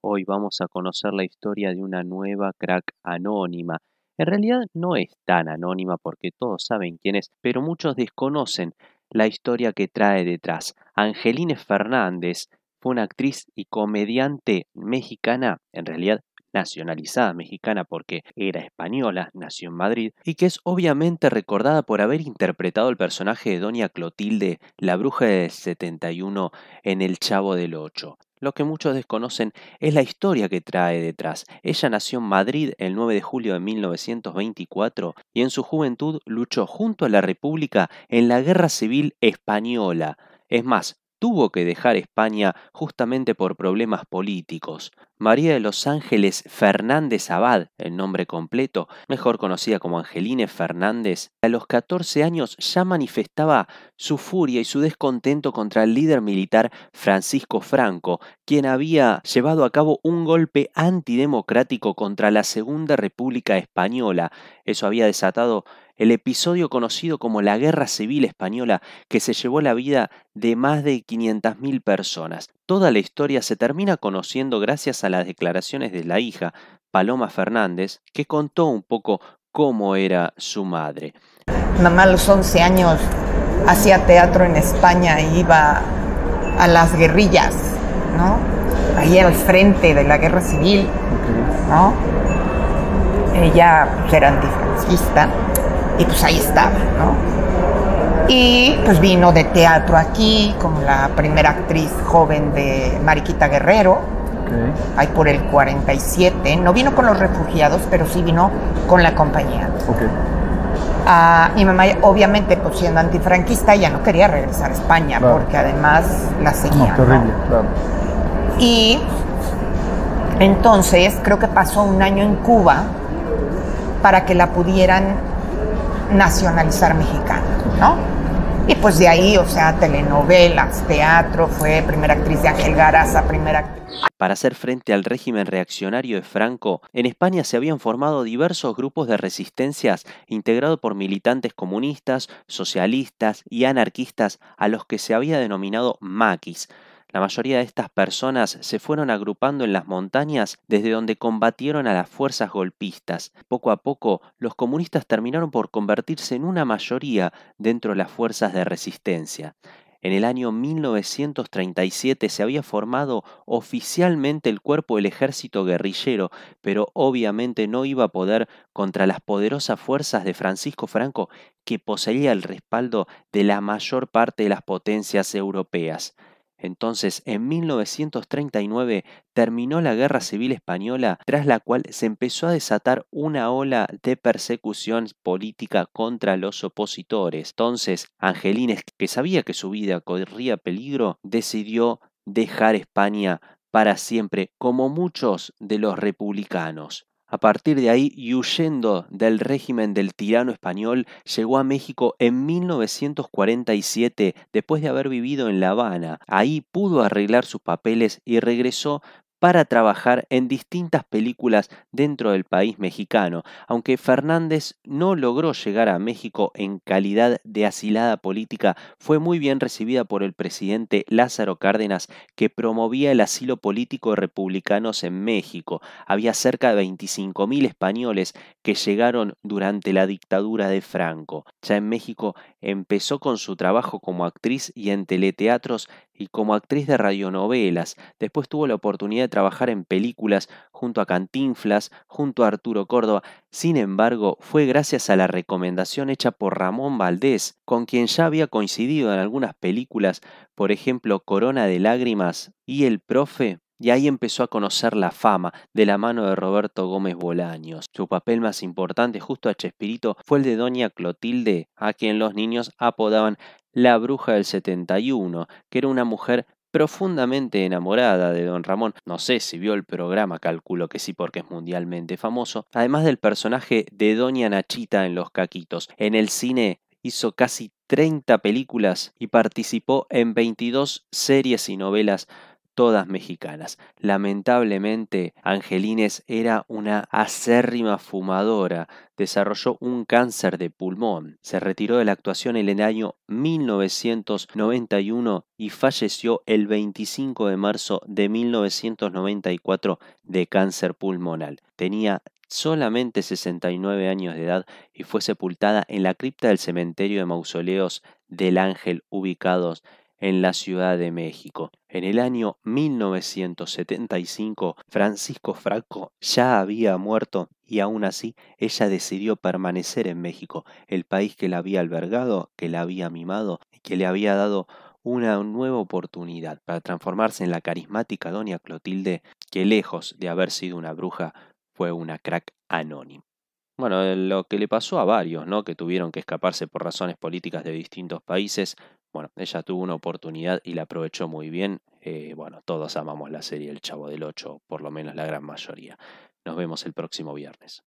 Hoy vamos a conocer la historia de una nueva crack anónima. En realidad no es tan anónima porque todos saben quién es, pero muchos desconocen la historia que trae detrás. Angeline Fernández fue una actriz y comediante mexicana, en realidad nacionalizada mexicana porque era española, nació en Madrid, y que es obviamente recordada por haber interpretado el personaje de Doña Clotilde, la bruja del 71 en El Chavo del Ocho. Lo que muchos desconocen es la historia que trae detrás. Ella nació en Madrid el 9 de julio de 1924 y en su juventud luchó junto a la República en la Guerra Civil Española. Es más, tuvo que dejar España justamente por problemas políticos. María de los Ángeles Fernández Abad, el nombre completo, mejor conocida como Angeline Fernández, a los 14 años ya manifestaba su furia y su descontento contra el líder militar Francisco Franco, quien había llevado a cabo un golpe antidemocrático contra la Segunda República Española. Eso había desatado el episodio conocido como la Guerra Civil Española, que se llevó la vida de más de 500.000 personas. Toda la historia se termina conociendo gracias a las declaraciones de la hija, Paloma Fernández, que contó un poco cómo era su madre. Mamá a los 11 años hacía teatro en España e iba a las guerrillas, ¿no? Ahí al frente de la guerra civil, ¿no? Ella era antifranquista y pues ahí estaba, ¿no? Y pues vino de teatro aquí, como la primera actriz joven de Mariquita Guerrero, ahí por el 47. No vino con los refugiados, pero sí vino con la compañía. Ah, mi mamá, obviamente, pues siendo antifranquista, ya no quería regresar a España, porque además la seguía. terrible, claro. Y entonces creo que pasó un año en Cuba para que la pudieran nacionalizar mexicana, ¿no? Y pues de ahí, o sea, telenovelas, teatro, fue primera actriz de Ángel Garaza, primera Para hacer frente al régimen reaccionario de Franco, en España se habían formado diversos grupos de resistencias integrados por militantes comunistas, socialistas y anarquistas a los que se había denominado maquis. La mayoría de estas personas se fueron agrupando en las montañas desde donde combatieron a las fuerzas golpistas. Poco a poco, los comunistas terminaron por convertirse en una mayoría dentro de las fuerzas de resistencia. En el año 1937 se había formado oficialmente el cuerpo del ejército guerrillero, pero obviamente no iba a poder contra las poderosas fuerzas de Francisco Franco, que poseía el respaldo de la mayor parte de las potencias europeas. Entonces, en 1939 terminó la Guerra Civil Española, tras la cual se empezó a desatar una ola de persecución política contra los opositores. Entonces, Angelines, que sabía que su vida corría peligro, decidió dejar España para siempre, como muchos de los republicanos. A partir de ahí, y huyendo del régimen del tirano español, llegó a México en 1947, después de haber vivido en La Habana. Ahí pudo arreglar sus papeles y regresó para trabajar en distintas películas dentro del país mexicano, aunque Fernández no logró llegar a México en calidad de asilada política, fue muy bien recibida por el presidente Lázaro Cárdenas, que promovía el asilo político de republicanos en México. Había cerca de 25.000 españoles que llegaron durante la dictadura de Franco. Ya en México Empezó con su trabajo como actriz y en teleteatros y como actriz de radionovelas. Después tuvo la oportunidad de trabajar en películas junto a Cantinflas, junto a Arturo Córdoba. Sin embargo, fue gracias a la recomendación hecha por Ramón Valdés, con quien ya había coincidido en algunas películas, por ejemplo Corona de Lágrimas y El Profe, y ahí empezó a conocer la fama de la mano de Roberto Gómez Bolaños. Su papel más importante justo a Chespirito fue el de Doña Clotilde, a quien los niños apodaban la bruja del 71, que era una mujer profundamente enamorada de don Ramón. No sé si vio el programa, calculo que sí porque es mundialmente famoso. Además del personaje de Doña Nachita en Los Caquitos. En el cine hizo casi 30 películas y participó en 22 series y novelas todas mexicanas. Lamentablemente, Angelines era una acérrima fumadora, desarrolló un cáncer de pulmón, se retiró de la actuación en el año 1991 y falleció el 25 de marzo de 1994 de cáncer pulmonal Tenía solamente 69 años de edad y fue sepultada en la cripta del cementerio de mausoleos del Ángel ubicados en la Ciudad de México. En el año 1975, Francisco Franco ya había muerto y aún así ella decidió permanecer en México, el país que la había albergado, que la había mimado y que le había dado una nueva oportunidad para transformarse en la carismática doña Clotilde, que lejos de haber sido una bruja, fue una crack anónima. Bueno, lo que le pasó a varios, ¿no? Que tuvieron que escaparse por razones políticas de distintos países, bueno, ella tuvo una oportunidad y la aprovechó muy bien. Eh, bueno, todos amamos la serie El Chavo del 8, por lo menos la gran mayoría. Nos vemos el próximo viernes.